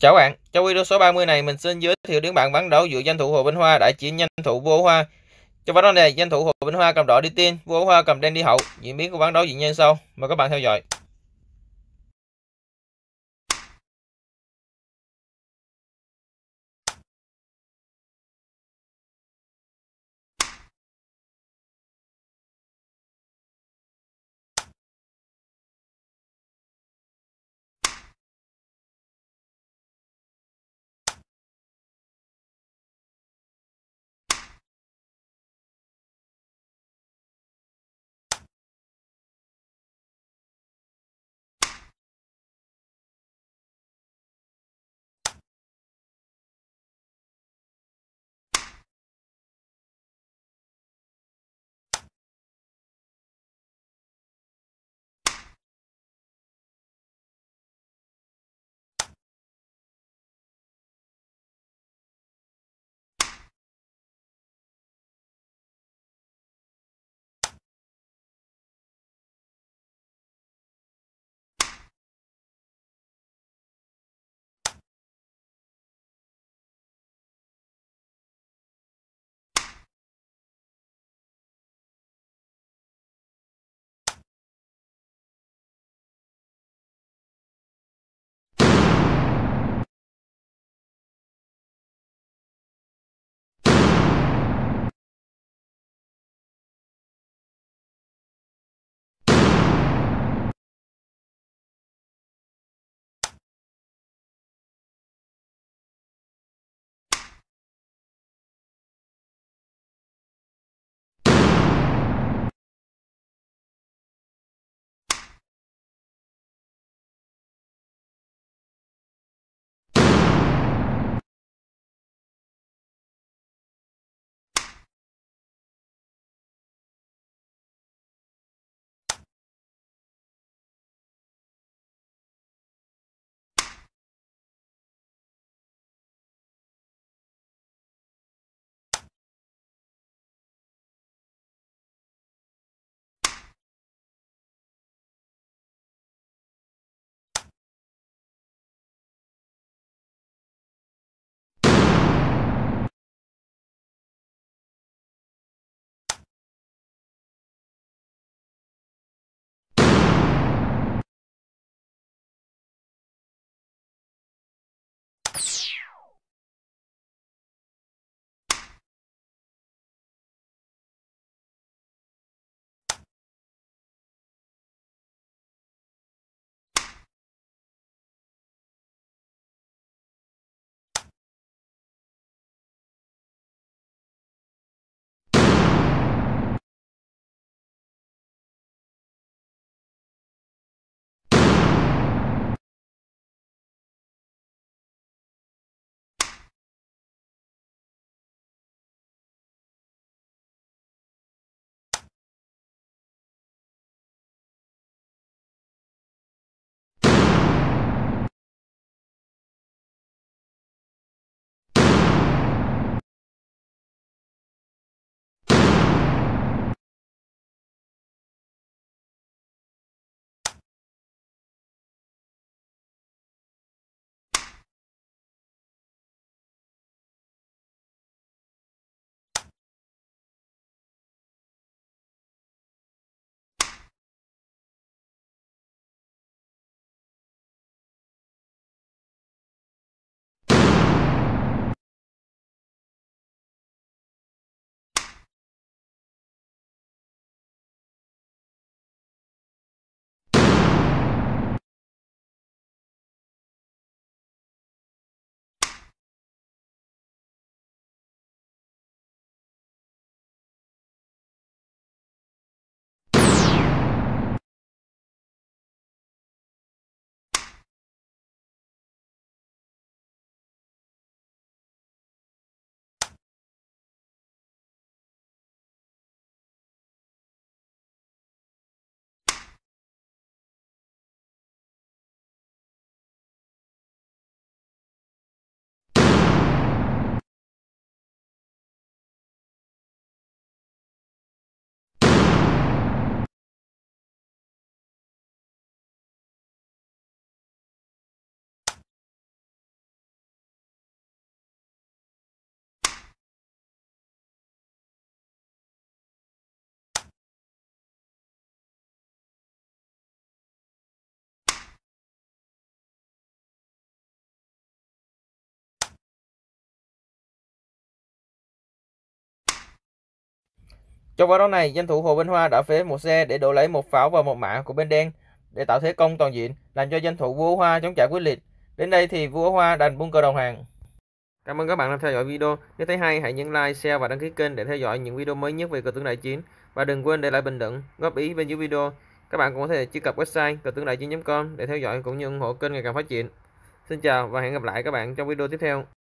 Chào bạn, trong video số 30 này mình xin giới thiệu đến bạn bán đấu giữa danh thủ Hồ Vinh Hoa đại chiến danh thủ Vô Hoa. Trong ván đấu này, danh thủ Hồ Vinh Hoa cầm đỏ đi tiên, Vô Hoa cầm đen đi hậu. Diễn biến của ván đấu diễn như sau. Mời các bạn theo dõi. Trong võ đấu này, danh thủ Hồ Vinh Hoa đã phế một xe để đổ lấy một pháo và một mã của bên đen để tạo thế công toàn diện, làm cho danh thủ Vua Hoa chống trả quyết liệt. Đến đây thì Vua Hoa đành buông cờ đầu hàng. Cảm ơn các bạn đã theo dõi video. Nếu thấy hay, hãy nhấn like, share và đăng ký kênh để theo dõi những video mới nhất về cờ tướng đại chiến. Và đừng quên để lại bình luận, góp ý bên dưới video. Các bạn cũng có thể truy cập website cờ tướng đại chiến.com để theo dõi cũng như ủng hộ kênh ngày càng phát triển. Xin chào và hẹn gặp lại các bạn trong video tiếp theo.